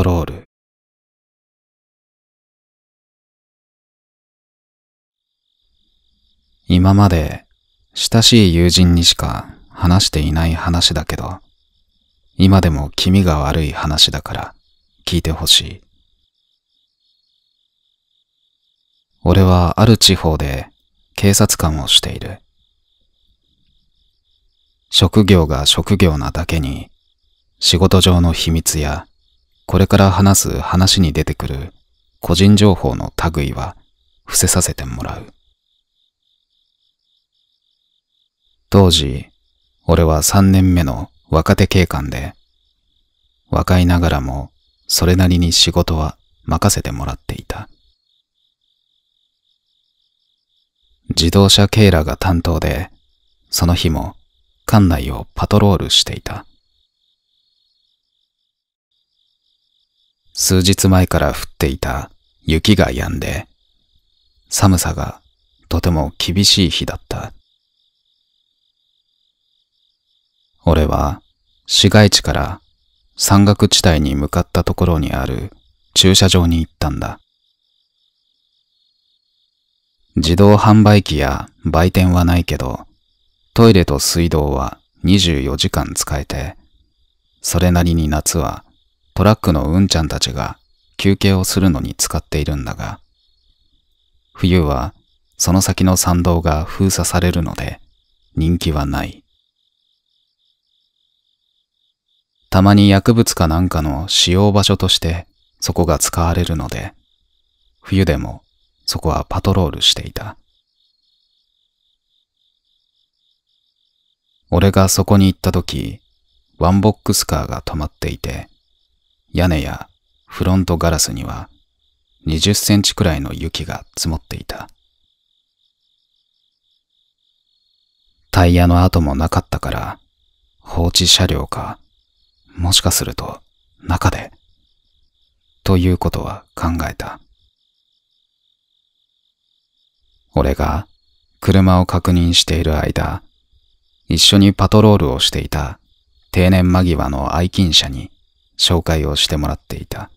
トロール今まで親しい友人にしか話していない話だけど今でも気味が悪い話だから聞いてほしい俺はある地方で警察官をしている職業が職業なだけに仕事上の秘密やこれから話す話に出てくる個人情報の類は伏せさせてもらう。当時、俺は3年目の若手警官で、若いながらもそれなりに仕事は任せてもらっていた。自動車警らが担当で、その日も館内をパトロールしていた。数日前から降っていた雪が止んで、寒さがとても厳しい日だった。俺は市街地から山岳地帯に向かったところにある駐車場に行ったんだ。自動販売機や売店はないけど、トイレと水道は24時間使えて、それなりに夏はトラックのうんちゃんたちが休憩をするのに使っているんだが、冬はその先の参道が封鎖されるので人気はない。たまに薬物かなんかの使用場所としてそこが使われるので、冬でもそこはパトロールしていた。俺がそこに行った時、ワンボックスカーが止まっていて、屋根やフロントガラスには20センチくらいの雪が積もっていた。タイヤの跡もなかったから放置車両か、もしかすると中で、ということは考えた。俺が車を確認している間、一緒にパトロールをしていた定年間際の愛禁者に紹介をしてもらっていた。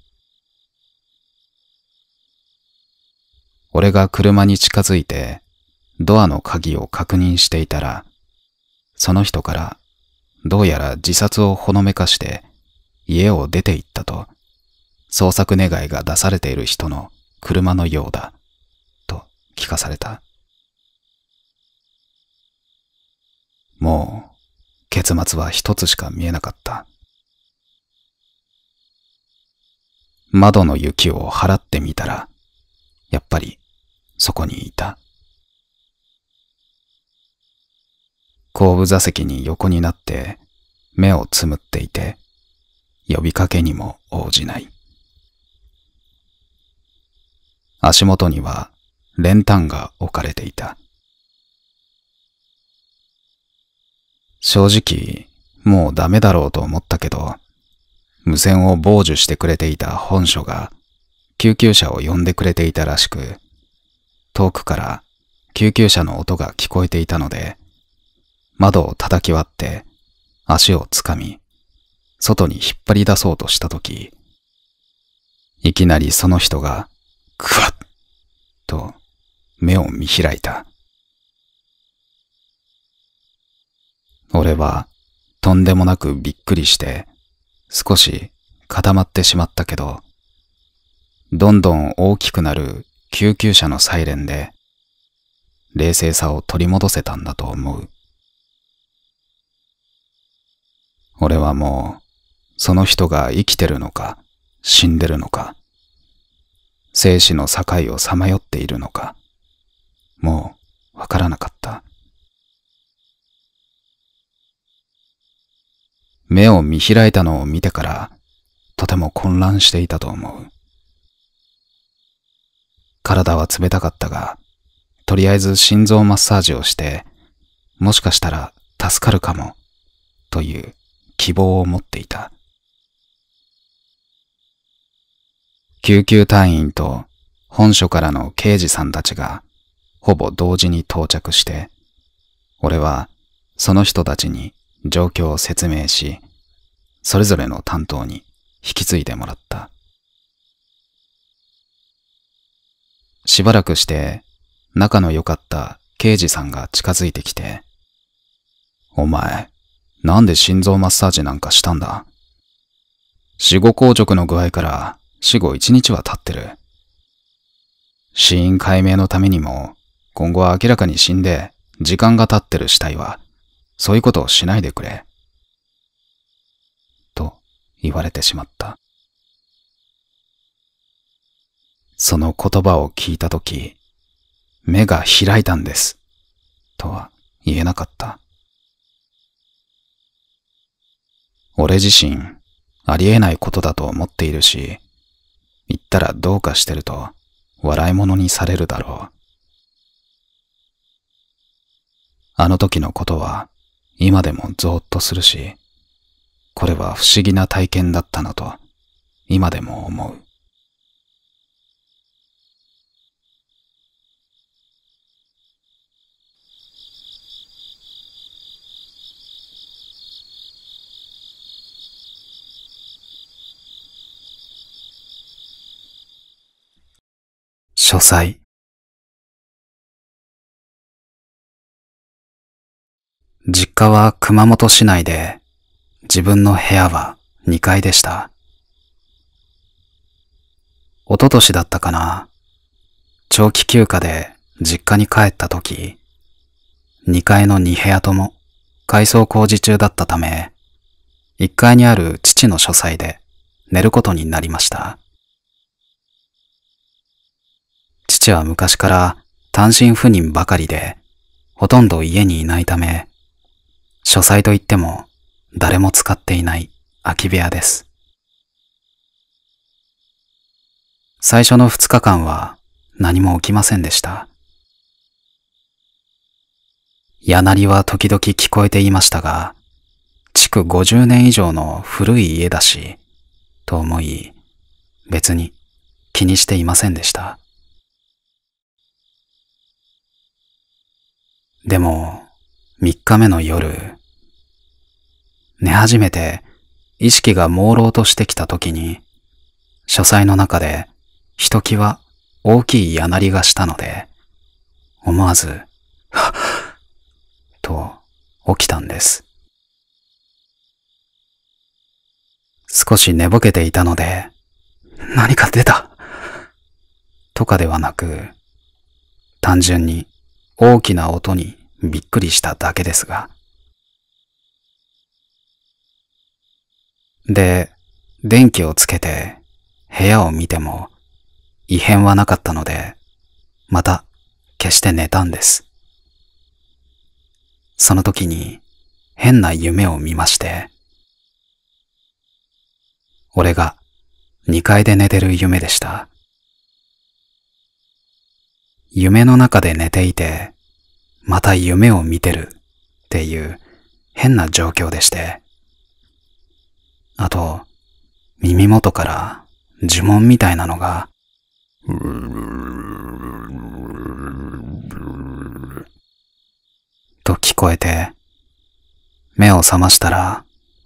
俺が車に近づいてドアの鍵を確認していたら、その人からどうやら自殺をほのめかして家を出て行ったと、捜索願いが出されている人の車のようだ、と聞かされた。もう結末は一つしか見えなかった。窓の雪を払ってみたら、やっぱりそこにいた。後部座席に横になって目をつむっていて、呼びかけにも応じない。足元には練炭が置かれていた。正直、もうダメだろうと思ったけど、無線を傍受してくれていた本所が救急車を呼んでくれていたらしく、遠くから救急車の音が聞こえていたので、窓を叩き割って足をつかみ、外に引っ張り出そうとしたとき、いきなりその人が、くわっと目を見開いた。俺はとんでもなくびっくりして少し固まってしまったけど、どんどん大きくなる救急車のサイレンで、冷静さを取り戻せたんだと思う。俺はもう、その人が生きてるのか、死んでるのか、生死の境をさまよっているのか、もうわからなかった。目を見開いたのを見てから、とても混乱していたと思う。体は冷たかったが、とりあえず心臓マッサージをして、もしかしたら助かるかも、という希望を持っていた。救急隊員と本所からの刑事さんたちがほぼ同時に到着して、俺はその人たちに状況を説明し、それぞれの担当に引き継いでもらった。しばらくして、仲の良かった刑事さんが近づいてきて、お前、なんで心臓マッサージなんかしたんだ死後硬直の具合から死後1日は経ってる。死因解明のためにも、今後は明らかに死んで時間が経ってる死体はそういうことをしないでくれ。と言われてしまった。その言葉を聞いたとき、目が開いたんです。とは言えなかった。俺自身、ありえないことだと思っているし、言ったらどうかしてると、笑い物にされるだろう。あの時のことは、今でもぞっとするし、これは不思議な体験だったのと、今でも思う。書斎。実家は熊本市内で、自分の部屋は2階でした。おととしだったかな。長期休暇で実家に帰った時、2階の2部屋とも改装工事中だったため、1階にある父の書斎で寝ることになりました。父は昔から単身赴任ばかりで、ほとんど家にいないため、書斎といっても誰も使っていない空き部屋です。最初の二日間は何も起きませんでした。やなりは時々聞こえていましたが、築50年以上の古い家だし、と思い、別に気にしていませんでした。でも、三日目の夜、寝始めて意識が朦朧としてきた時に、書斎の中でひときわ大きいやなりがしたので、思わず、はっと起きたんです。少し寝ぼけていたので、何か出たとかではなく、単純に大きな音にびっくりしただけですが。で、電気をつけて部屋を見ても異変はなかったので、また消して寝たんです。その時に変な夢を見まして、俺が二階で寝てる夢でした。夢の中で寝ていて、また夢を見てるっていう変な状況でして。あと、耳元から呪文みたいなのが、と聞こえて、目を覚ましたら、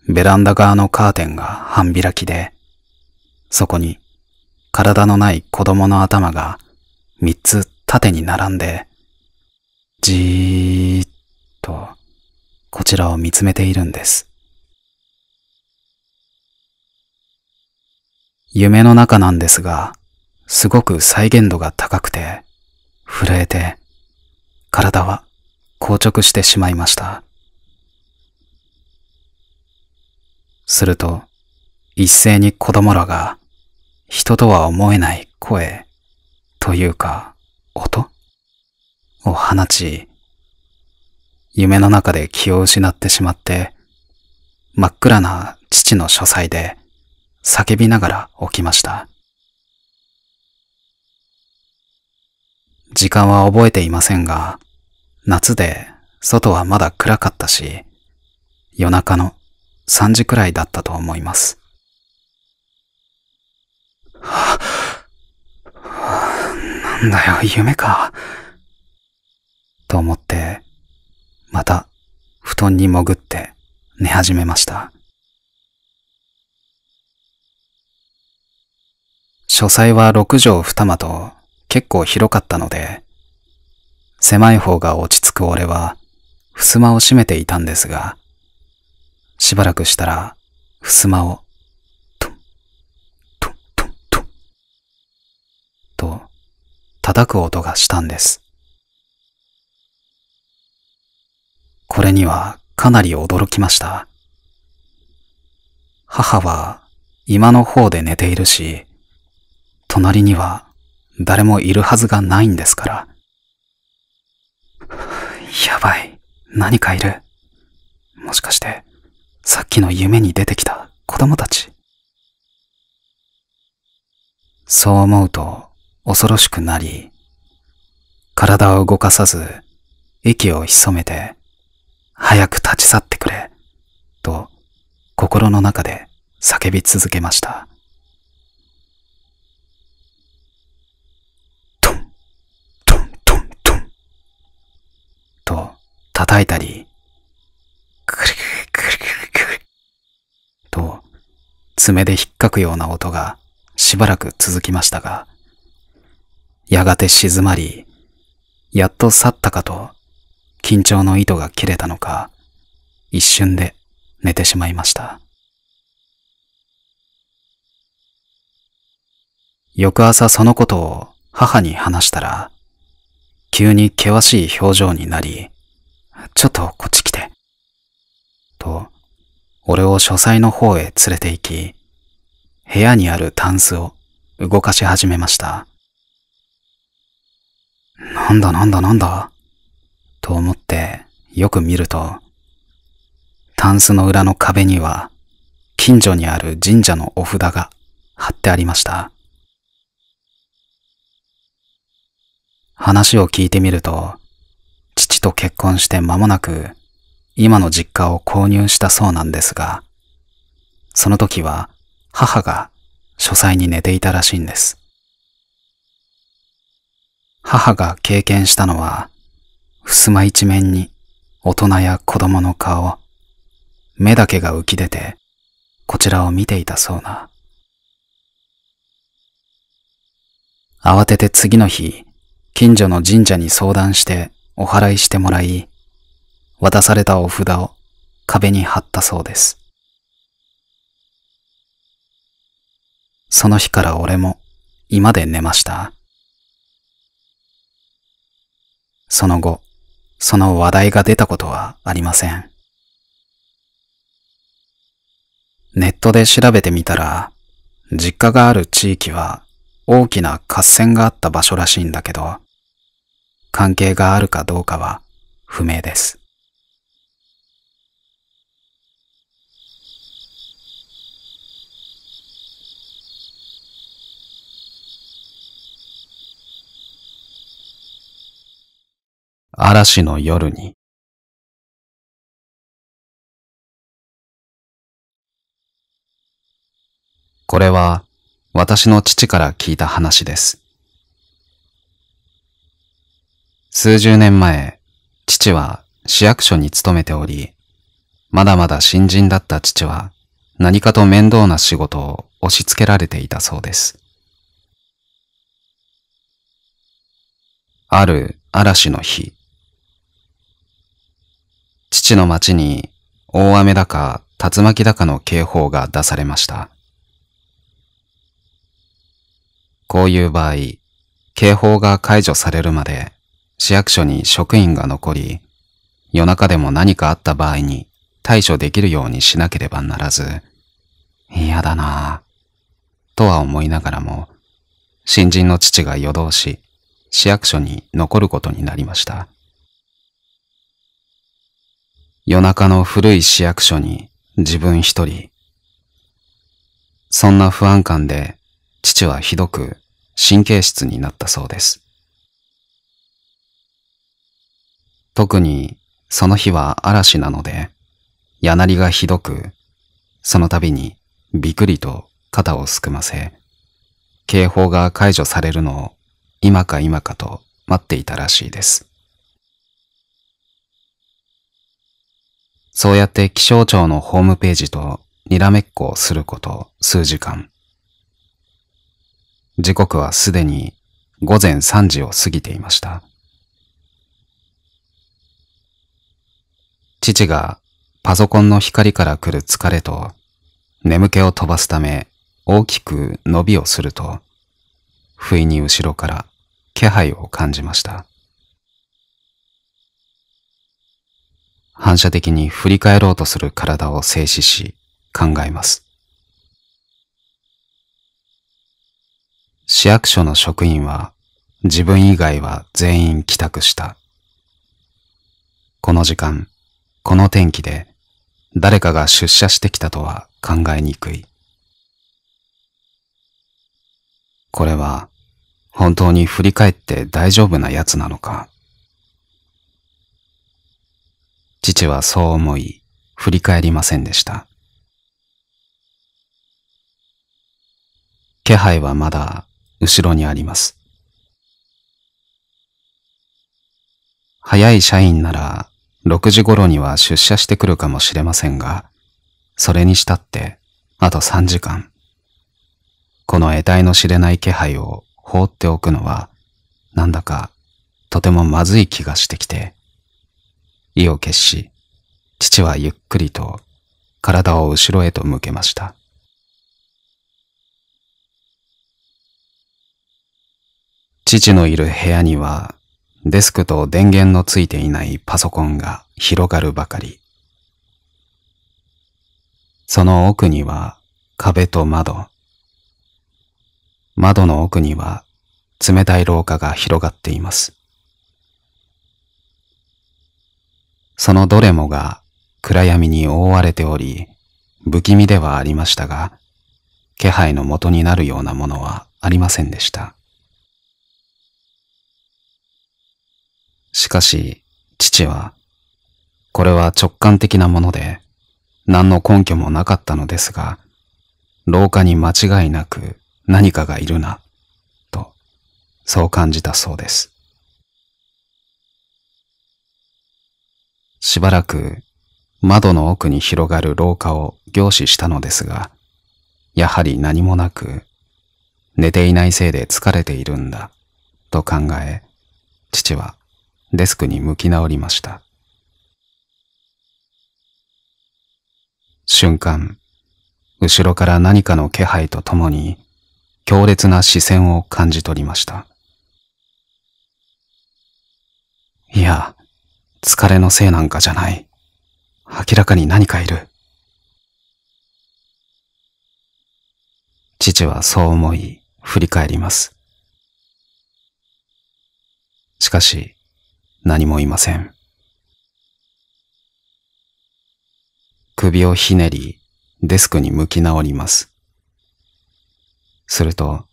ベランダ側のカーテンが半開きで、そこに体のない子供の頭が三つ縦に並んでじーっとこちらを見つめているんです。夢の中なんですが、すごく再現度が高くて、震えて、体は硬直してしまいました。すると、一斉に子供らが、人とは思えない声、というか、音を放ち、夢の中で気を失ってしまって、真っ暗な父の書斎で叫びながら起きました。時間は覚えていませんが、夏で外はまだ暗かったし、夜中の3時くらいだったと思います。ははあ、なんだよ、夢か。と思って、また布団に潜って寝始めました。書斎は6畳2間と結構広かったので、狭い方が落ち着く俺は、襖を閉めていたんですが、しばらくしたら、襖を、トン、トン、トン、トン、と、叩く音がしたんです。これにはかなり驚きました。母は今の方で寝ているし、隣には誰もいるはずがないんですから。やばい、何かいる。もしかして、さっきの夢に出てきた子供たち。そう思うと恐ろしくなり、体を動かさず、息を潜めて、早く立ち去ってくれ、と心の中で叫び続けました。トン、トン、トン、トン、と叩いたり、クリクリクリクリと爪で引っかくような音がしばらく続きましたが、やがて静まり、やっと去ったかと緊張の糸が切れたのか、一瞬で寝てしまいました。翌朝そのことを母に話したら、急に険しい表情になり、ちょっとこっち来て。と、俺を書斎の方へ連れて行き、部屋にあるタンスを動かし始めました。なんだなんだなんだと思ってよく見ると、タンスの裏の壁には近所にある神社のお札が貼ってありました。話を聞いてみると、父と結婚して間もなく今の実家を購入したそうなんですが、その時は母が書斎に寝ていたらしいんです。母が経験したのは襖一面に大人や子供の顔、目だけが浮き出て、こちらを見ていたそうな。慌てて次の日、近所の神社に相談してお祓いしてもらい、渡されたお札を壁に貼ったそうです。その日から俺も居間で寝ました。その後、その話題が出たことはありません。ネットで調べてみたら、実家がある地域は大きな合戦があった場所らしいんだけど、関係があるかどうかは不明です。嵐の夜に。これは私の父から聞いた話です。数十年前、父は市役所に勤めており、まだまだ新人だった父は何かと面倒な仕事を押し付けられていたそうです。ある嵐の日、父の町に大雨だか竜巻だかの警報が出されました。こういう場合、警報が解除されるまで市役所に職員が残り、夜中でも何かあった場合に対処できるようにしなければならず、嫌だなぁ、とは思いながらも、新人の父が夜通し、市役所に残ることになりました。夜中の古い市役所に自分一人。そんな不安感で父はひどく神経質になったそうです。特にその日は嵐なので、やなりがひどく、その度にびっくりと肩をすくませ、警報が解除されるのを今か今かと待っていたらしいです。そうやって気象庁のホームページとにらめっこをすること数時間。時刻はすでに午前3時を過ぎていました。父がパソコンの光から来る疲れと眠気を飛ばすため大きく伸びをすると、不意に後ろから気配を感じました。反射的に振り返ろうとする体を静止し考えます。市役所の職員は自分以外は全員帰宅した。この時間、この天気で誰かが出社してきたとは考えにくい。これは本当に振り返って大丈夫なやつなのか。父はそう思い、振り返りませんでした。気配はまだ後ろにあります。早い社員なら6時頃には出社してくるかもしれませんが、それにしたってあと3時間。この得体の知れない気配を放っておくのはなんだかとてもまずい気がしてきて、意を決し、父はゆっくりと体を後ろへと向けました。父のいる部屋にはデスクと電源のついていないパソコンが広がるばかり。その奥には壁と窓。窓の奥には冷たい廊下が広がっています。そのどれもが暗闇に覆われており、不気味ではありましたが、気配の元になるようなものはありませんでした。しかし、父は、これは直感的なもので、何の根拠もなかったのですが、廊下に間違いなく何かがいるな、と、そう感じたそうです。しばらく窓の奥に広がる廊下を凝視したのですが、やはり何もなく、寝ていないせいで疲れているんだ、と考え、父はデスクに向き直りました。瞬間、後ろから何かの気配とともに、強烈な視線を感じ取りました。いや、疲れのせいなんかじゃない。明らかに何かいる。父はそう思い、振り返ります。しかし、何もいません。首をひねり、デスクに向き直ります。すると、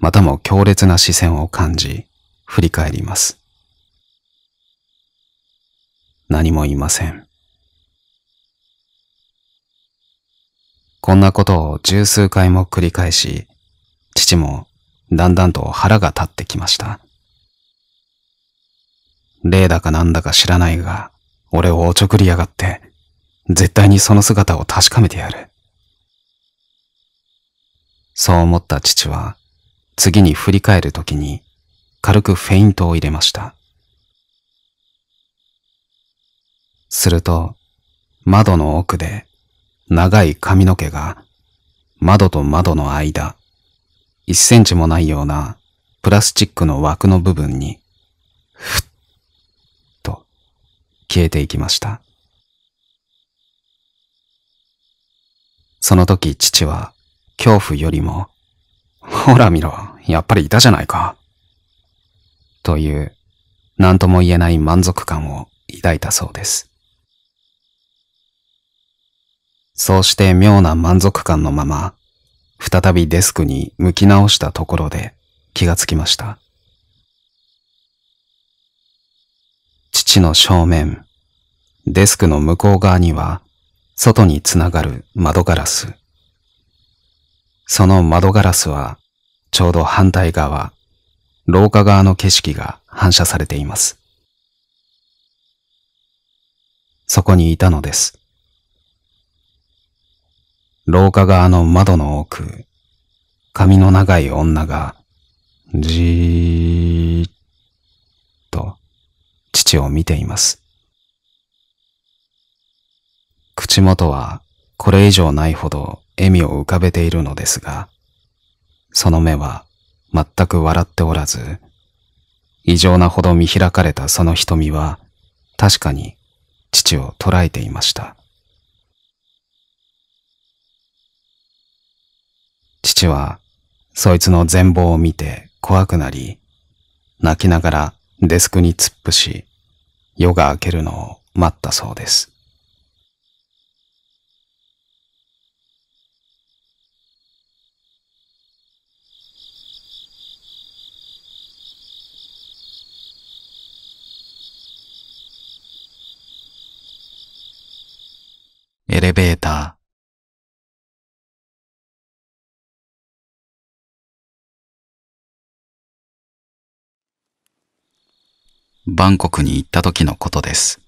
またも強烈な視線を感じ、振り返ります。何もいません。こんなことを十数回も繰り返し、父もだんだんと腹が立ってきました。霊だかなんだか知らないが、俺をおちょくりやがって、絶対にその姿を確かめてやる。そう思った父は、次に振り返るときに、軽くフェイントを入れました。すると、窓の奥で、長い髪の毛が、窓と窓の間、1センチもないような、プラスチックの枠の部分に、ふっと、消えていきました。その時父は、恐怖よりも、ほら見ろ、やっぱりいたじゃないか。という、何とも言えない満足感を抱いたそうです。そうして妙な満足感のまま、再びデスクに向き直したところで気がつきました。父の正面、デスクの向こう側には、外につながる窓ガラス。その窓ガラスは、ちょうど反対側、廊下側の景色が反射されています。そこにいたのです。廊下側の窓の奥、髪の長い女が、じーっと、父を見ています。口元は、これ以上ないほど笑みを浮かべているのですが、その目は、全く笑っておらず、異常なほど見開かれたその瞳は、確かに父を捉えていました。父は、そいつの全貌を見て怖くなり、泣きながらデスクに突っ伏し、夜が明けるのを待ったそうです。エレベーターバンコクに行った時のことです。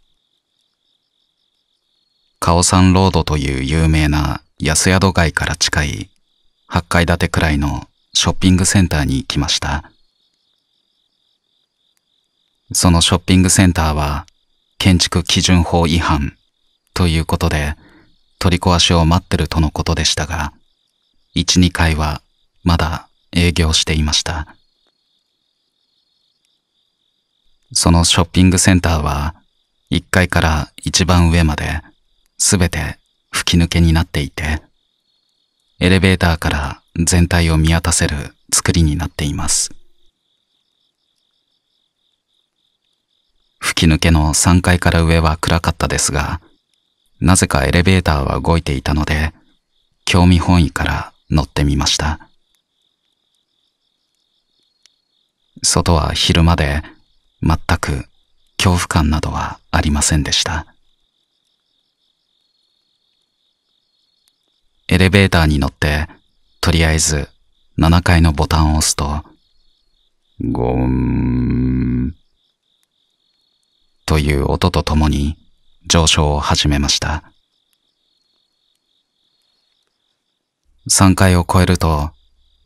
カオサンロードという有名な安宿街から近い8階建てくらいのショッピングセンターに行きました。そのショッピングセンターは建築基準法違反ということで取り壊しを待ってるとのことでしたが、1、2階はまだ営業していました。そのショッピングセンターは1階から一番上まで全て吹き抜けになっていて、エレベーターから全体を見渡せる作りになっています。吹き抜けの3階から上は暗かったですが、なぜかエレベーターは動いていたので、興味本位から乗ってみました。外は昼間で全く恐怖感などはありませんでした。エレベーターに乗って、とりあえず7階のボタンを押すと、ゴーン、という音とともに上昇を始めました。3階を超えると、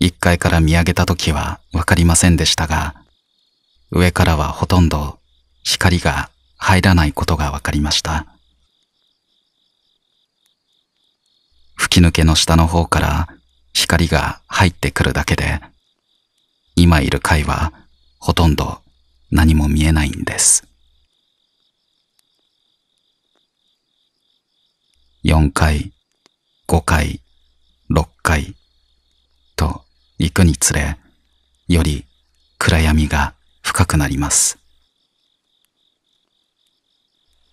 1階から見上げた時はわかりませんでしたが、上からはほとんど光が入らないことが分かりました。吹き抜けの下の方から光が入ってくるだけで、今いる階はほとんど何も見えないんです。4階、5階、6階と行くにつれ、より暗闇が深くなります。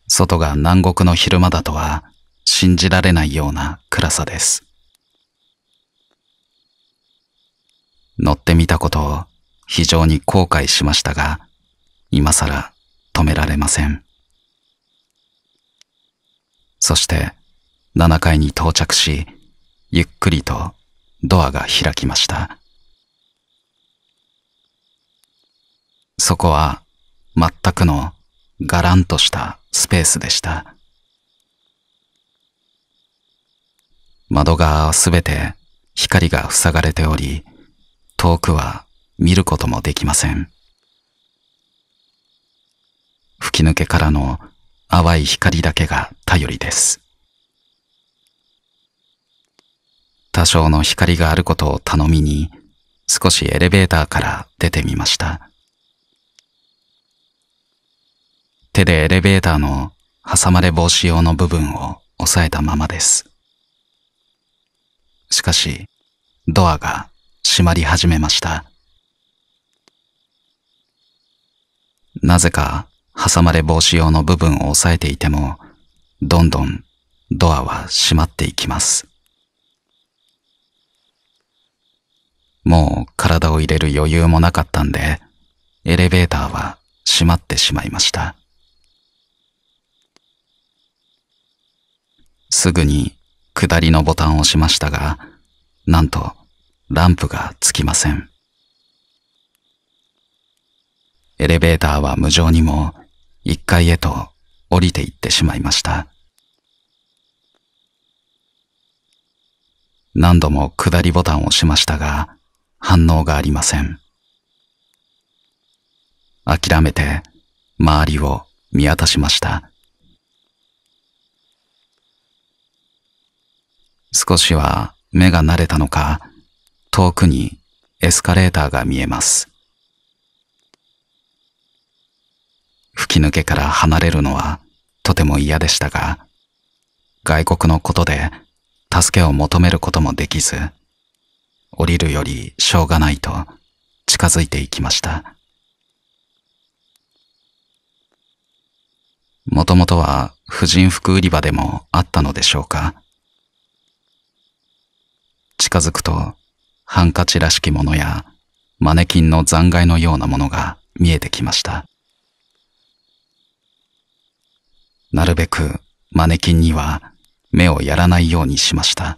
外が南国の昼間だとは信じられないような暗さです。乗ってみたことを非常に後悔しましたが、今更止められません。そして7階に到着し、ゆっくりとドアが開きました。そこは全くのガランとしたスペースでした。窓側はすべて光が塞がれており、遠くは見ることもできません。吹き抜けからの淡い光だけが頼りです。多少の光があることを頼みに、少しエレベーターから出てみました。手でエレベーターの挟まれ防止用の部分を押さえたままです。しかし、ドアが閉まり始めました。なぜか挟まれ防止用の部分を押さえていても、どんどんドアは閉まっていきます。もう体を入れる余裕もなかったんで、エレベーターは閉まってしまいました。すぐに下りのボタンを押しましたが、なんとランプがつきません。エレベーターは無情にも一階へと降りていってしまいました。何度も下りボタンを押しましたが、反応がありません。諦めて周りを見渡しました。少しは目が慣れたのか、遠くにエスカレーターが見えます。吹き抜けから離れるのはとても嫌でしたが、外国のことで助けを求めることもできず、降りるよりしょうがないと近づいていきました。もともとは婦人服売り場でもあったのでしょうか。近づくと、ハンカチらしきものや、マネキンの残骸のようなものが見えてきました。なるべくマネキンには目をやらないようにしました。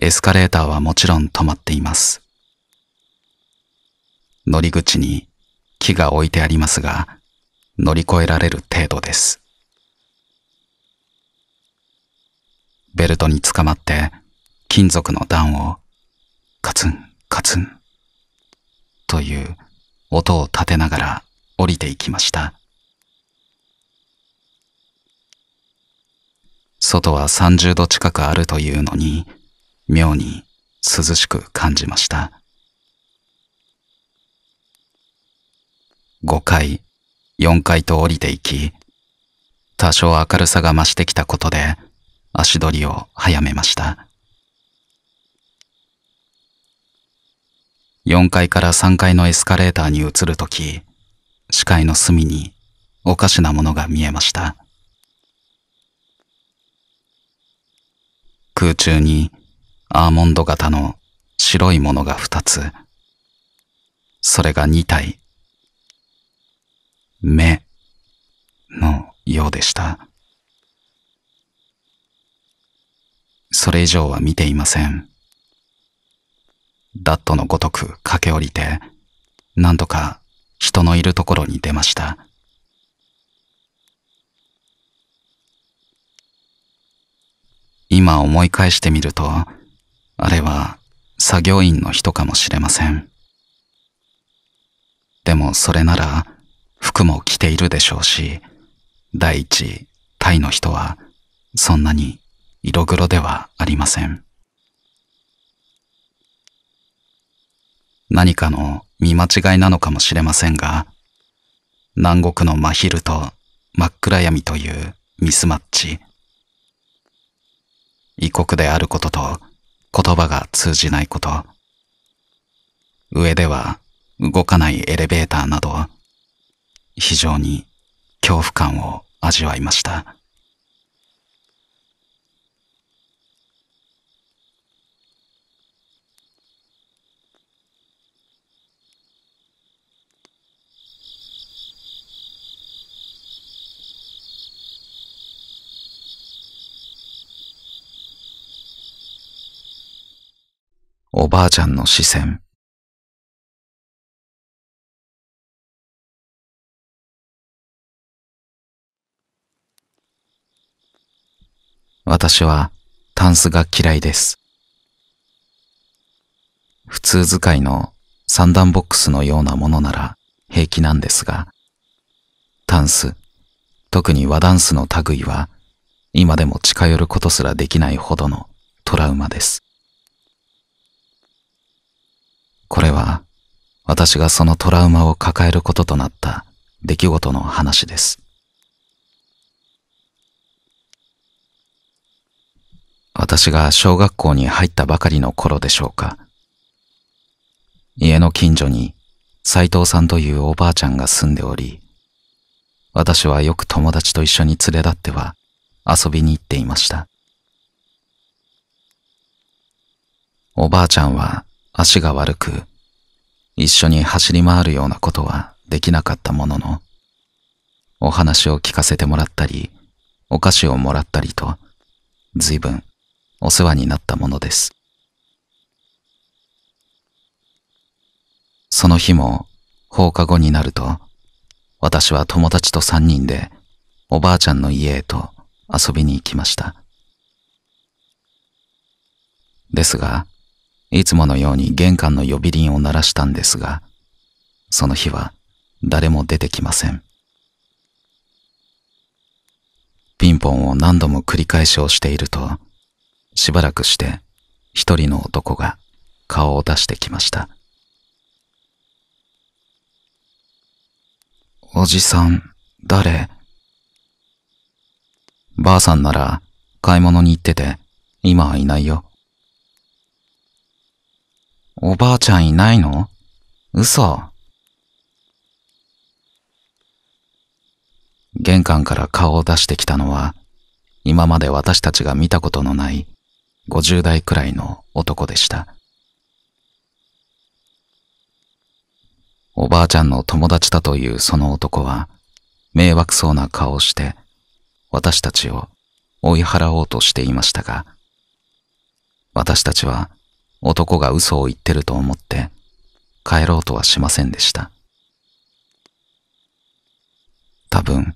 エスカレーターはもちろん止まっています。乗り口に木が置いてありますが、乗り越えられる程度です。ベルトにつかまって金属の段をカツンカツンという音を立てながら降りていきました。外は30度近くあるというのに妙に涼しく感じました。5回、4回と降りていき、多少明るさが増してきたことで足取りを早めました。4階から3階のエスカレーターに移るとき、視界の隅におかしなものが見えました。空中にアーモンド型の白いものが2つ。それが2体。目のようでした。それ以上は見ていません。ダットのごとく駆け下りて、なんとか人のいるところに出ました。今思い返してみると、あれは作業員の人かもしれません。でもそれなら服も着ているでしょうし、第一、タイの人はそんなに色黒ではありません。何かの見間違いなのかもしれませんが、南国の真昼と真っ暗闇というミスマッチ。異国であることと言葉が通じないこと。上では動かないエレベーターなど、非常に恐怖感を味わいました。おばあちゃんの視線。私はタンスが嫌いです。普通使いの三段ボックスのようなものなら平気なんですが、タンス、特に和ダンスの類は今でも近寄ることすらできないほどのトラウマです。これは私がそのトラウマを抱えることとなった出来事の話です。私が小学校に入ったばかりの頃でしょうか。家の近所に斎藤さんというおばあちゃんが住んでおり、私はよく友達と一緒に連れ立っては遊びに行っていました。おばあちゃんは足が悪く、一緒に走り回るようなことはできなかったものの、お話を聞かせてもらったり、お菓子をもらったりと、随分お世話になったものです。その日も放課後になると、私は友達と三人でおばあちゃんの家へと遊びに行きました。ですが、いつものように玄関の呼び鈴を鳴らしたんですが、その日は誰も出てきません。ピンポンを何度も繰り返しをしていると、しばらくして一人の男が顔を出してきました。おじさん、誰ばあさんなら買い物に行ってて、今はいないよ。おばあちゃんいないの嘘。玄関から顔を出してきたのは、今まで私たちが見たことのない50代くらいの男でした。おばあちゃんの友達だというその男は、迷惑そうな顔をして、私たちを追い払おうとしていましたが、私たちは男が嘘を言ってると思って帰ろうとはしませんでした。多分、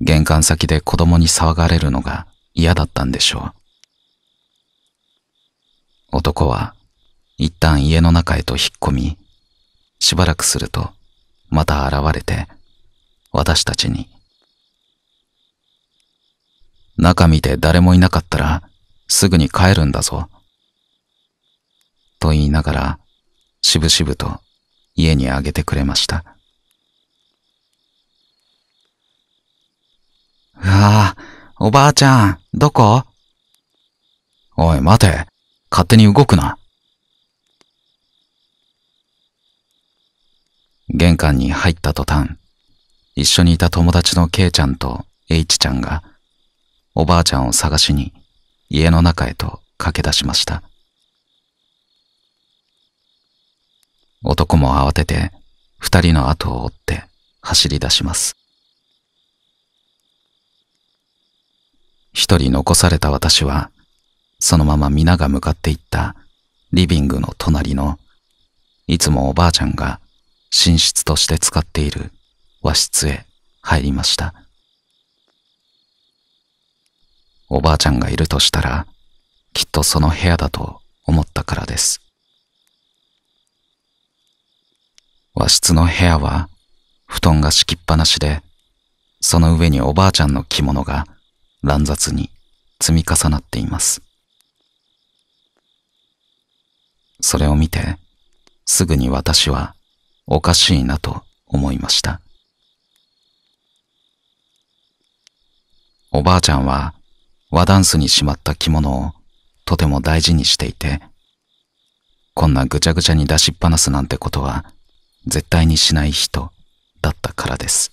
玄関先で子供に騒がれるのが嫌だったんでしょう。男は一旦家の中へと引っ込み、しばらくするとまた現れて私たちに、中見て誰もいなかったらすぐに帰るんだぞ。と言いながら、しぶしぶと家にあげてくれました。うわあ、おばあちゃん、どこおい、待て。勝手に動くな。玄関に入った途端、一緒にいた友達の K ちゃんと H ちゃんが、おばあちゃんを探しに、家の中へと駆け出しました。男も慌てて二人の後を追って走り出します。一人残された私は、そのまま皆が向かっていったリビングの隣の、いつもおばあちゃんが寝室として使っている和室へ入りました。おばあちゃんがいるとしたら、きっとその部屋だと思ったからです。和室の部屋は布団が敷きっぱなしで、その上におばあちゃんの着物が乱雑に積み重なっています。それを見て、すぐに私はおかしいなと思いました。おばあちゃんは和ダンスにしまった着物をとても大事にしていて、こんなぐちゃぐちゃに出しっぱなすなんてことは絶対にしない人だったからです。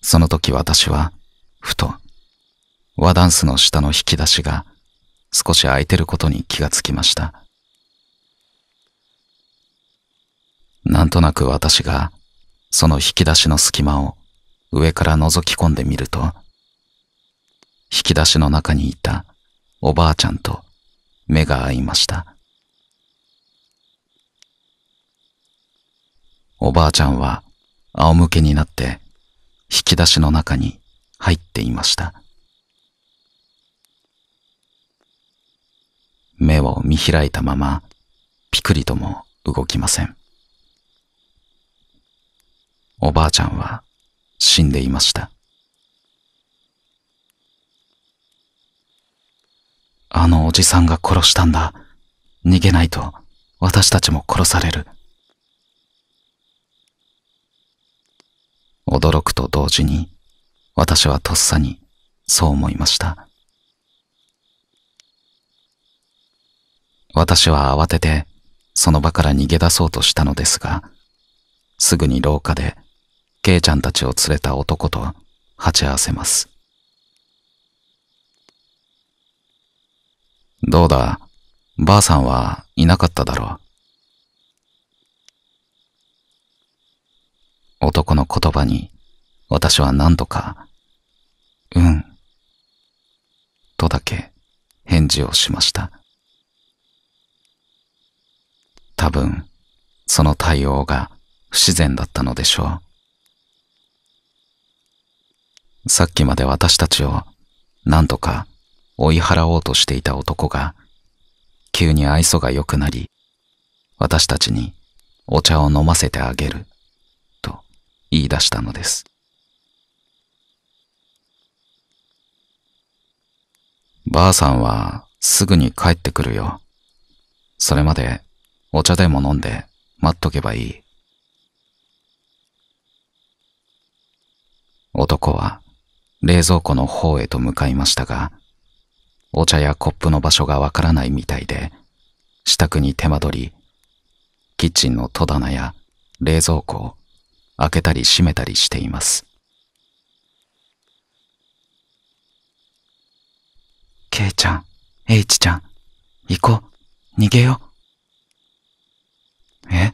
その時私は、ふと、和ダンスの下の引き出しが少し空いてることに気がつきました。なんとなく私がその引き出しの隙間を上から覗き込んでみると、引き出しの中にいたおばあちゃんと目が合いました。おばあちゃんは仰向けになって引き出しの中に入っていました。目を見開いたままピクリとも動きません。おばあちゃんは死んでいました。あのおじさんが殺したんだ。逃げないと私たちも殺される。驚くと同時に、私はとっさにそう思いました。私は慌ててその場から逃げ出そうとしたのですが、すぐに廊下で、ケイちゃんたちを連れた男と鉢合わせます。どうだ、ばあさんはいなかっただろう。男の言葉に、私は何とか、うん、とだけ返事をしました。多分、その対応が不自然だったのでしょう。さっきまで私たちを何とか追い払おうとしていた男が、急に愛想が良くなり、私たちにお茶を飲ませてあげる。言い出したのです。ばあさんはすぐに帰ってくるよ。それまでお茶でも飲んで待っとけばいい。男は冷蔵庫の方へと向かいましたが、お茶やコップの場所がわからないみたいで、支度に手間取り、キッチンの戸棚や冷蔵庫を開けたり閉めたりしています。ケイちゃん、エイチちゃん、行こう、逃げよう。え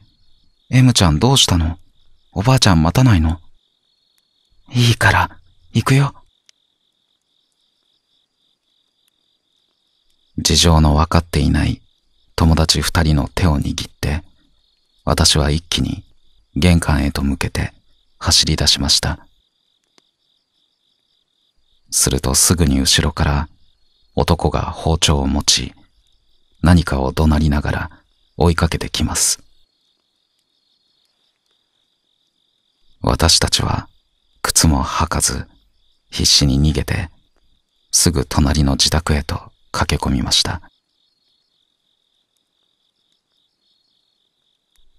?M ちゃんどうしたのおばあちゃん待たないのいいから、行くよ。事情の分かっていない友達二人の手を握って、私は一気に玄関へと向けて走り出しました。するとすぐに後ろから男が包丁を持ち、何かを怒鳴りながら追いかけてきます。私たちは靴も履かず必死に逃げてすぐ隣の自宅へと駆け込みました。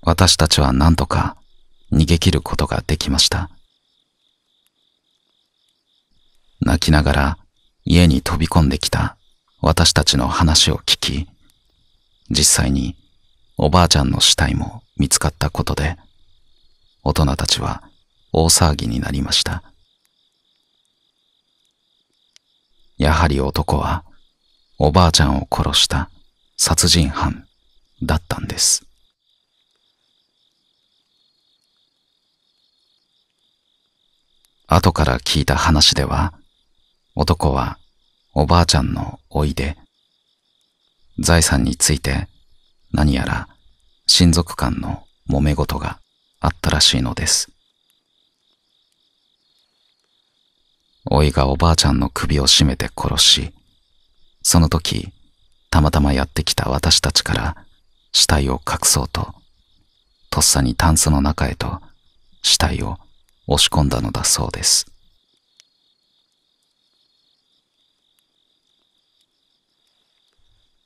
私たちは何とか逃げ切ることができました。泣きながら家に飛び込んできた私たちの話を聞き、実際におばあちゃんの死体も見つかったことで、大人たちは大騒ぎになりました。やはり男はおばあちゃんを殺した殺人犯だったんです。後から聞いた話では、男はおばあちゃんのおいで、財産について何やら親族間の揉め事があったらしいのです。おいがおばあちゃんの首を絞めて殺し、その時、たまたまやってきた私たちから死体を隠そうと、とっさにタンスの中へと死体を押し込んだのだそうです。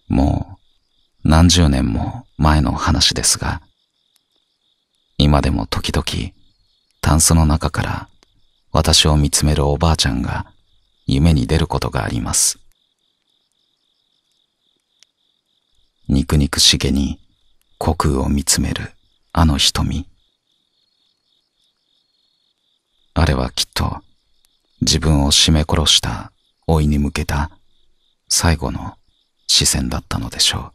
もう何十年も前の話ですが、今でも時々、炭素の中から私を見つめるおばあちゃんが夢に出ることがあります。肉肉しげに虚空を見つめるあの瞳。あれはきっと自分を絞め殺した老いに向けた最後の視線だったのでしょ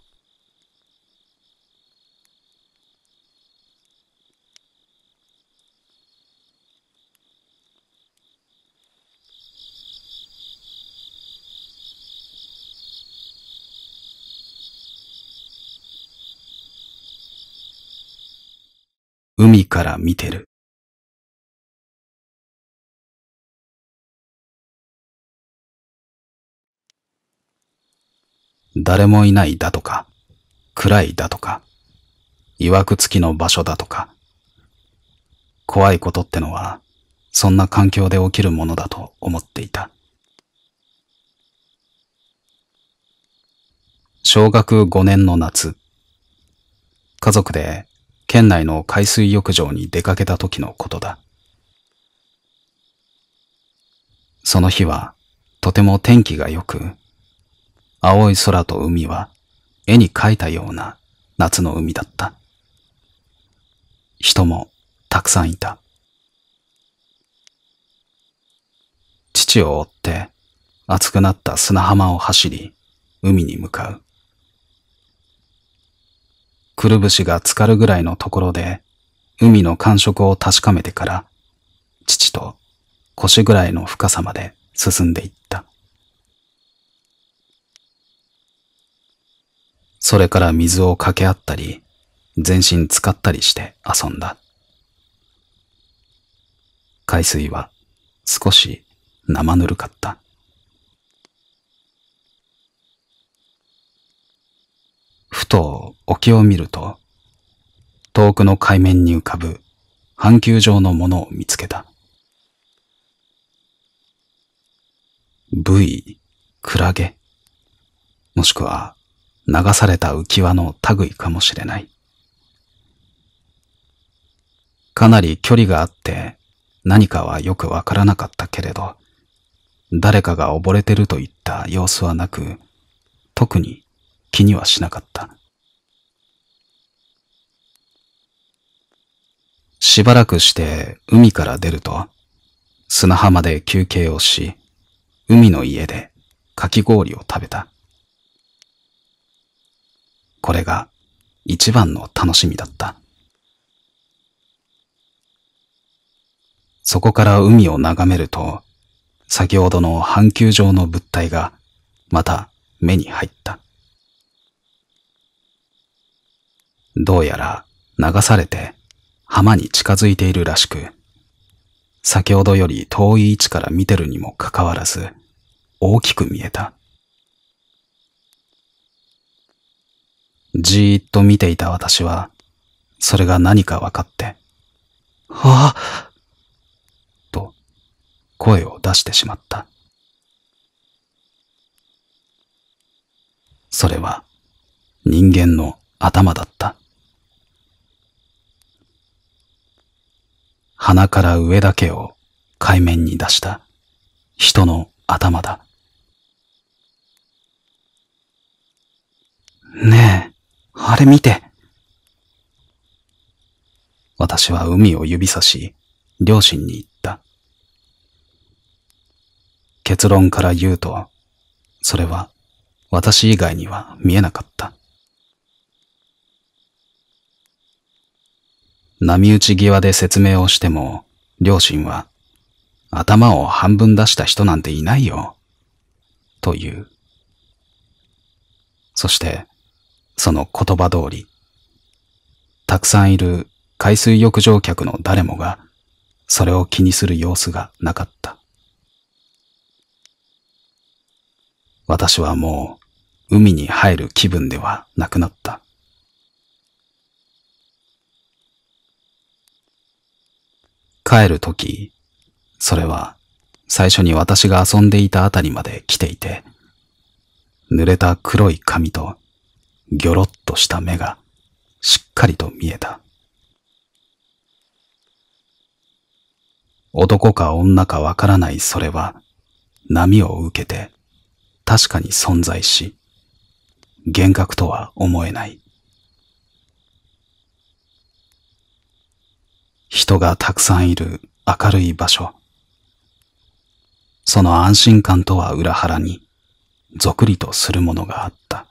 う。海から見てる。誰もいないだとか、暗いだとか、曰くつきの場所だとか。怖いことってのは、そんな環境で起きるものだと思っていた。小学5年の夏、家族で県内の海水浴場に出かけた時のことだ。その日はとても天気が良く青い空と海は絵に描いたような夏の海だった。人もたくさんいた。父を追って熱くなった砂浜を走り海に向かう。くるぶしが浸かるぐらいのところで海の感触を確かめてから父と腰ぐらいの深さまで進んでいった。それから水をかけ合ったり、全身使ったりして遊んだ。海水は少し生ぬるかった。ふと沖を見ると、遠くの海面に浮かぶ半球状のものを見つけた。ブイ、クラゲ、もしくは流された浮き輪の類かもしれない。かなり距離があって何かはよくわからなかったけれど、誰かが溺れてるといった様子はなく、特に気にはしなかった。しばらくして海から出ると、砂浜で休憩をし、海の家でかき氷を食べた。これが一番の楽しみだった。そこから海を眺めると、先ほどの半球状の物体がまた目に入った。どうやら流されて浜に近づいているらしく、先ほどより遠い位置から見てるにもかかわらず大きく見えた。じーっと見ていた私は、それが何か分かって、はあと、声を出してしまった。それは、人間の頭だった。鼻から上だけを海面に出した人の頭だ。ねえ。れ見て。私は海を指さし、両親に言った。結論から言うと、それは私以外には見えなかった。波打ち際で説明をしても、両親は、頭を半分出した人なんていないよ、という。そして、その言葉通り、たくさんいる海水浴場客の誰もが、それを気にする様子がなかった。私はもう海に入る気分ではなくなった。帰るとき、それは最初に私が遊んでいたあたりまで来ていて、濡れた黒い髪とぎょろっとした目がしっかりと見えた。男か女かわからないそれは波を受けて確かに存在し、幻覚とは思えない。人がたくさんいる明るい場所。その安心感とは裏腹に、ぞくりとするものがあった。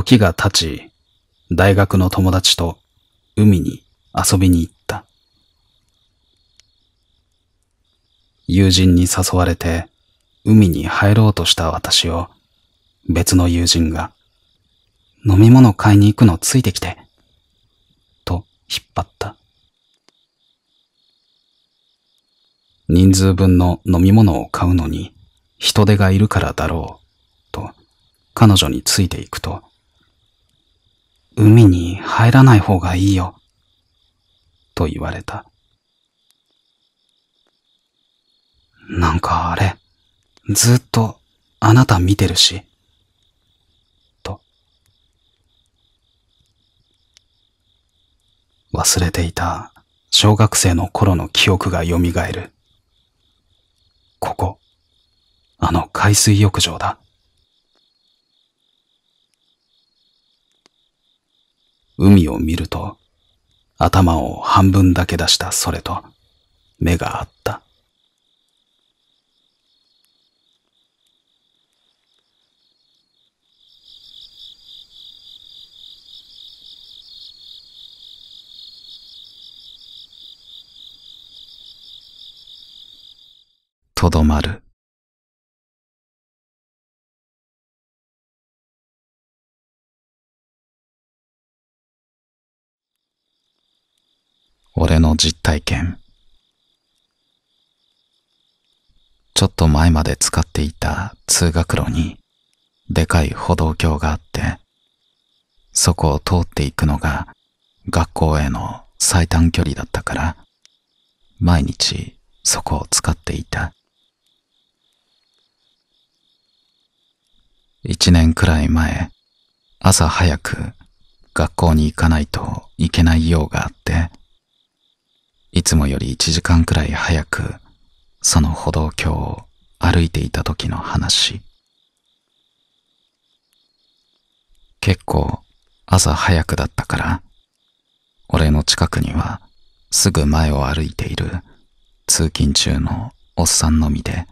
時が経ち、大学の友達と海に遊びに行った。友人に誘われて海に入ろうとした私を別の友人が飲み物買いに行くのついてきてと引っ張った。人数分の飲み物を買うのに人手がいるからだろうと彼女についていくと海に入らない方がいいよ。と言われた。なんかあれ、ずっとあなた見てるし。と。忘れていた小学生の頃の記憶が蘇る。ここ、あの海水浴場だ。海を見ると、頭を半分だけ出したそれと、目があった。とどまる。の実体験。ちょっと前まで使っていた通学路にでかい歩道橋があって、そこを通っていくのが学校への最短距離だったから、毎日そこを使っていた。一年くらい前、朝早く学校に行かないといけない用があって、いつもより1時間くらい早く、その歩道橋を歩いていた時の話。結構朝早くだったから、俺の近くにはすぐ前を歩いている通勤中のおっさんのみで、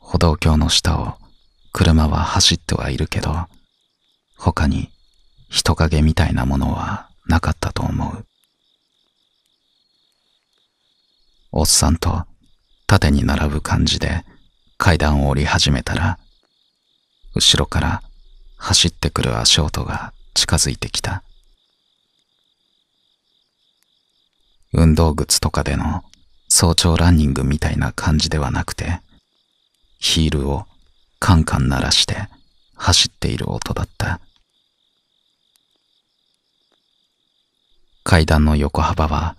歩道橋の下を車は走ってはいるけど、他に人影みたいなものはなかったと思う。おっさんと縦に並ぶ感じで階段を降り始めたら、後ろから走ってくる足音が近づいてきた。運動靴とかでの早朝ランニングみたいな感じではなくて、ヒールをカンカン鳴らして走っている音だった。階段の横幅は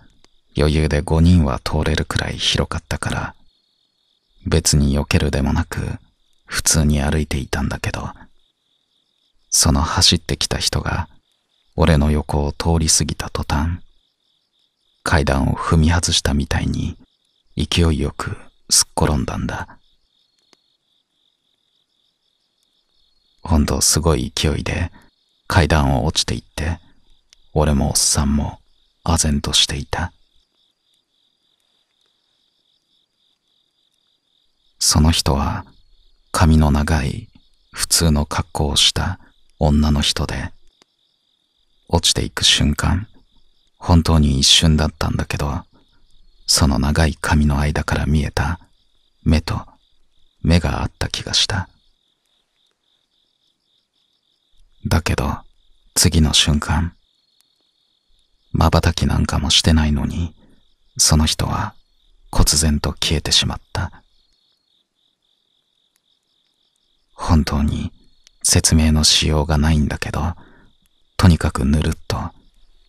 余裕で5人は通れるくらい広かったから、別に避けるでもなく、普通に歩いていたんだけど、その走ってきた人が、俺の横を通り過ぎた途端、階段を踏み外したみたいに、勢いよくすっ転んだんだ。今度すごい勢いで階段を落ちていって、俺もおっさんも唖然としていた。その人は髪の長い普通の格好をした女の人で、落ちていく瞬間、本当に一瞬だったんだけど、その長い髪の間から見えた目と目があった気がした。だけど、次の瞬間、瞬きなんかもしてないのに、その人は、忽然と消えてしまった。本当に説明のしようがないんだけど、とにかくぬるっと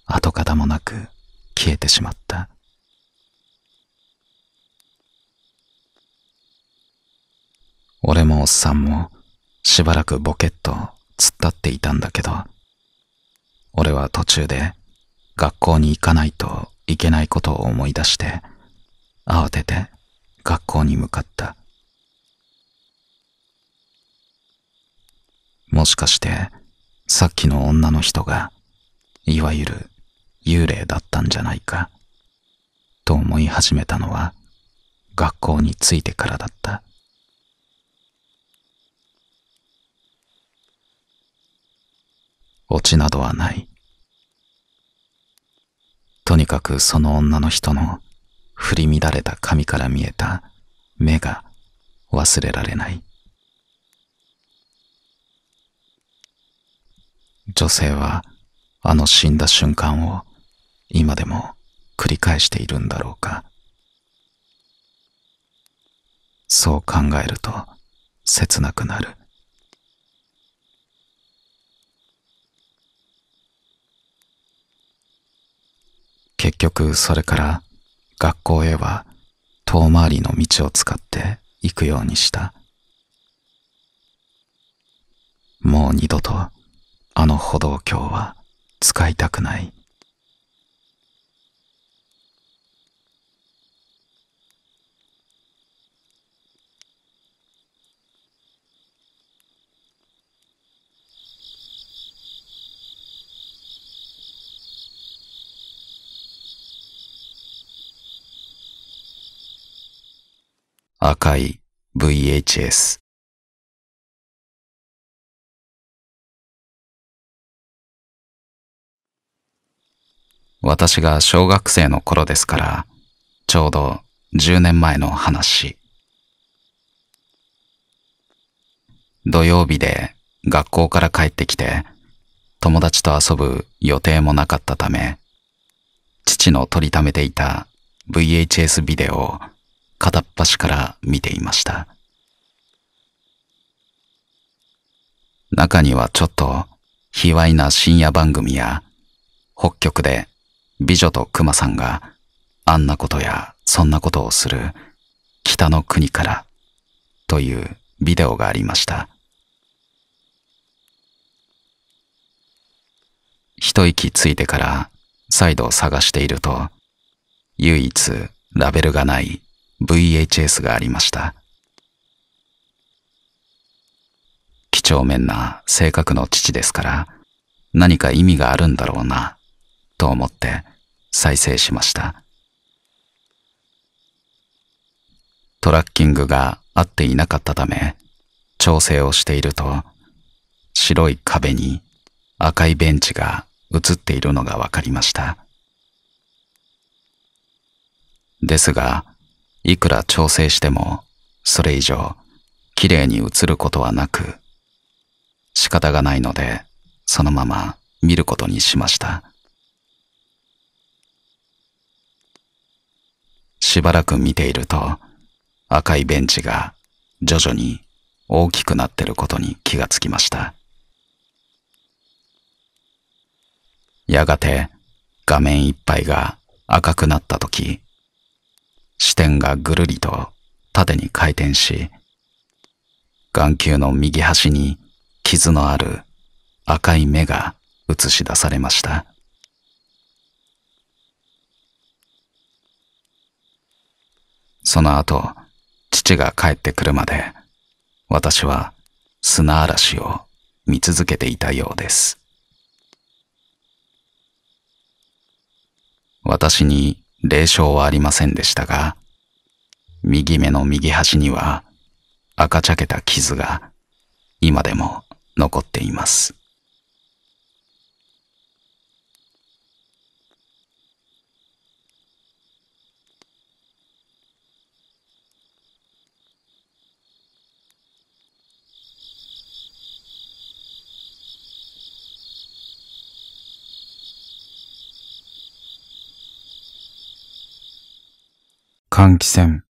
跡形もなく消えてしまった。俺もおっさんもしばらくボケっと突っ立っていたんだけど、俺は途中で学校に行かないといけないことを思い出して、慌てて学校に向かった。もしかして、さっきの女の人が、いわゆる幽霊だったんじゃないか、と思い始めたのは、学校に着いてからだった。オチなどはない。とにかくその女の人の振り乱れた髪から見えた目が忘れられない。女性はあの死んだ瞬間を今でも繰り返しているんだろうか。そう考えると切なくなる。結局それから学校へは遠回りの道を使って行くようにした。もう二度とあの歩道橋は使いたくない。赤い VHS 私が小学生の頃ですから、ちょうど10年前の話。土曜日で学校から帰ってきて、友達と遊ぶ予定もなかったため、父の取りためていた VHS ビデオを片っ端から見ていました。中にはちょっと卑猥な深夜番組や北極で美女と熊さんがあんなことやそんなことをする北の国からというビデオがありました。一息ついてから再度探していると唯一ラベルがない VHS がありました。几帳面な性格の父ですから何か意味があるんだろうなと思って再生しました。トラッキングが合っていなかったため、調整をしていると、白い壁に赤いベンチが映っているのがわかりました。ですが、いくら調整しても、それ以上、綺麗に映ることはなく、仕方がないので、そのまま見ることにしました。しばらく見ていると、赤いベンチが徐々に大きくなってることに気がつきました。やがて画面いっぱいが赤くなった時、視点がぐるりと縦に回転し、眼球の右端に傷のある赤い目が映し出されました。その後、父が帰ってくるまで、私は砂嵐を見続けていたようです。私に霊障はありませんでしたが、右目の右端には赤茶けた傷が今でも残っています。換気扇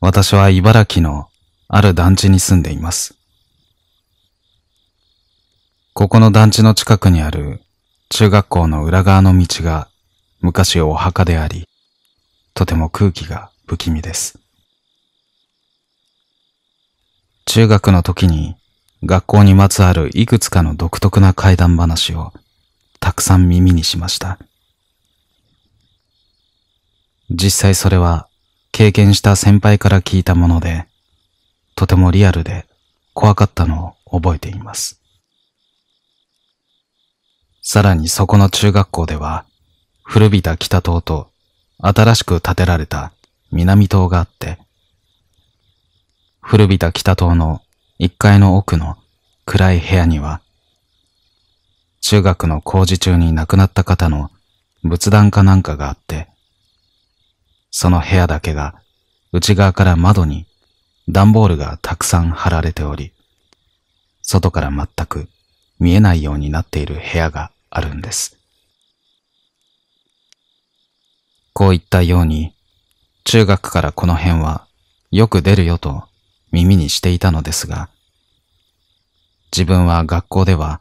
私は茨城のある団地に住んでいます。ここの団地の近くにある中学校の裏側の道が昔お墓であり、とても空気が不気味です。中学の時に学校にまつわるいくつかの独特な怪談話をたくさん耳にしました。実際それは経験した先輩から聞いたもので、とてもリアルで怖かったのを覚えています。さらにそこの中学校では、古びた北棟と新しく建てられた南棟があって、古びた北棟の1階の奥の暗い部屋には、中学の工事中に亡くなった方の仏壇かなんかがあって、その部屋だけが内側から窓に段ボールがたくさん貼られており、外から全く見えないようになっている部屋があるんです。こういったように、中学からこの辺はよく出るよと耳にしていたのですが、自分は学校では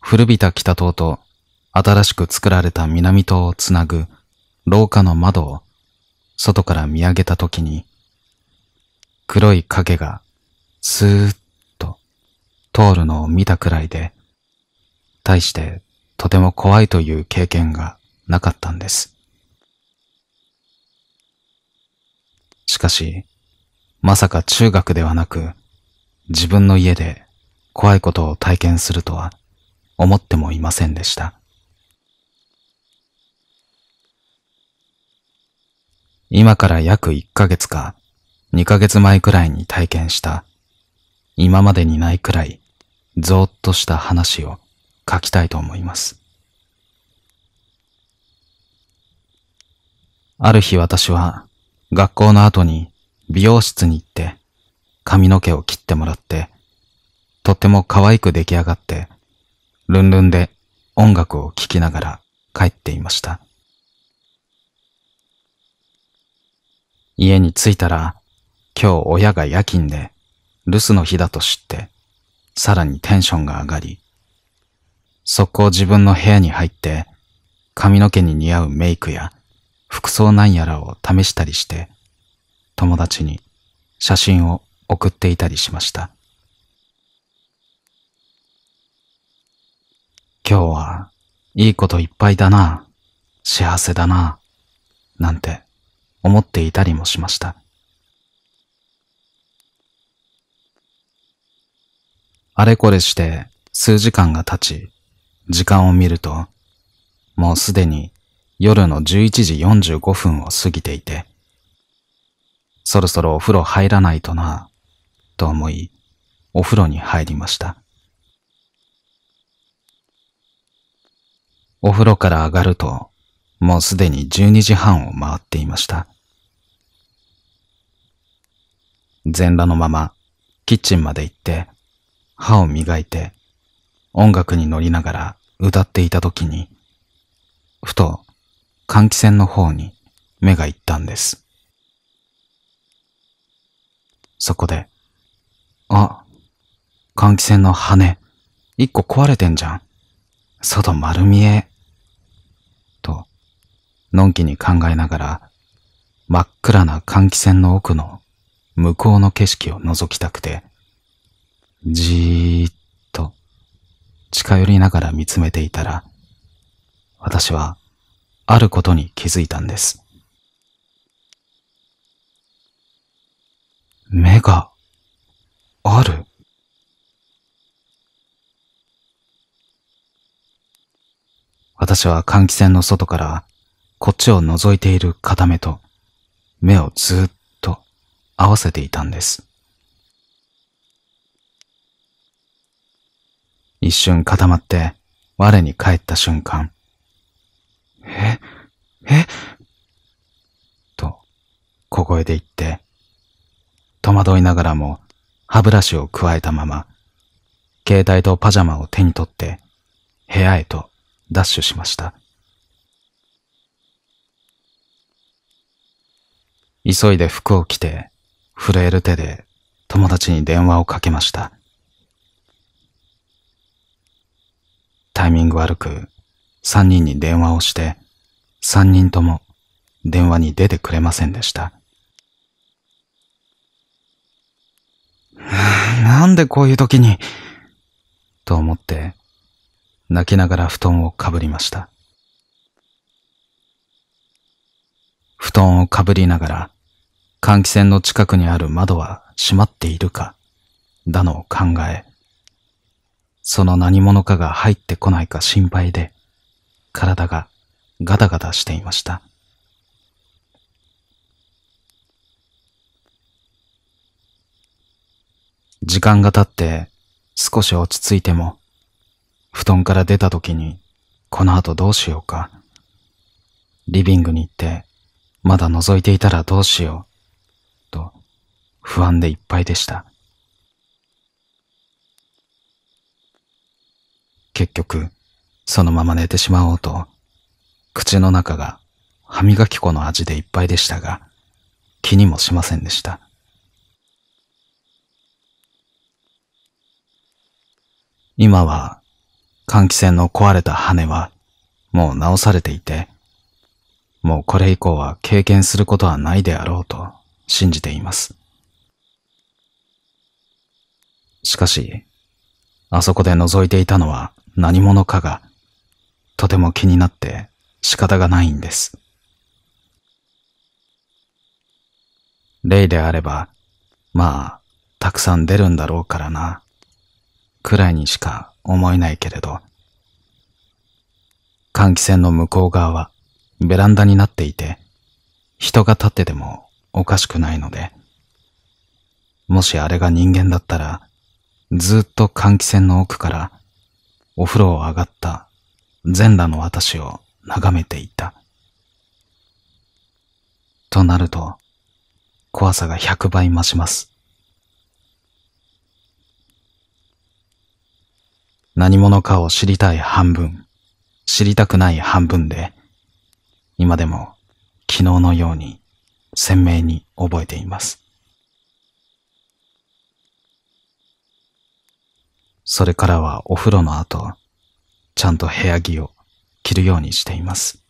古びた北棟と新しく作られた南棟をつなぐ廊下の窓を外から見上げた時に黒い影がスーッと通るのを見たくらいで、対してとても怖いという経験がなかったんです。しかし、まさか中学ではなく、自分の家で怖いことを体験するとは思ってもいませんでした。今から約1ヶ月か2ヶ月前くらいに体験した今までにないくらいゾーッとした話を書きたいと思います。ある日私は学校の後に美容室に行って髪の毛を切ってもらって、とっても可愛く出来上がって、ルンルンで音楽を聴きながら帰っていました。家に着いたら、今日親が夜勤で留守の日だと知って、さらにテンションが上がり、速攻自分の部屋に入って、髪の毛に似合うメイクや服装なんやらを試したりして、友達に写真を送っていたりしました。今日はいいこといっぱいだな、幸せだな、なんて思っていたりもしました。あれこれして数時間が経ち、時間を見ると、もうすでに夜の11時45分を過ぎていて、そろそろお風呂入らないとな、と思い、お風呂に入りました。お風呂から上がると、もうすでに12時半を回っていました。全裸のまま、キッチンまで行って、歯を磨いて、音楽に乗りながら歌っていた時に、ふと換気扇の方に目が行ったんです。そこで。あ、換気扇の羽、一個壊れてんじゃん。外丸見え。と、のんきに考えながら、真っ暗な換気扇の奥の向こうの景色を覗きたくて、じーっと近寄りながら見つめていたら、私はあることに気づいたんです。目がある。私は換気扇の外からこっちを覗いている片目と目をずっと合わせていたんです。一瞬固まって我に返った瞬間、え、え、と小声で言って戸惑いながらも歯ブラシを加えたまま、携帯とパジャマを手に取って部屋へとダッシュしました。急いで服を着て震える手で友達に電話をかけました。タイミング悪く三人に電話をして三人とも電話に出てくれませんでした。なんでこういう時に、と思って、泣きながら布団をかぶりました。布団をかぶりながら、換気扇の近くにある窓は閉まっているか、だのを考え、その何者かが入ってこないか心配で、体がガタガタしていました。時間が経って少し落ち着いても、布団から出た時に、この後どうしようか。リビングに行って、まだ覗いていたらどうしよう、と不安でいっぱいでした。結局、そのまま寝てしまおうと、口の中が歯磨き粉の味でいっぱいでしたが、気にもしませんでした。今は換気扇の壊れた羽はもう直されていて、もうこれ以降は経験することはないであろうと信じています。しかし、あそこで覗いていたのは何者かがとても気になって仕方がないんです。例であれば、まあ、たくさん出るんだろうからな、くらいにしか思えないけれど、換気扇の向こう側はベランダになっていて、人が立っててもおかしくないので、もしあれが人間だったら、ずっと換気扇の奥からお風呂を上がった全裸の私を眺めていた。となると、怖さが100倍増します。何者かを知りたい半分、知りたくない半分で、今でも昨日のように鮮明に覚えています。それからはお風呂の後、ちゃんと部屋着を着るようにしています。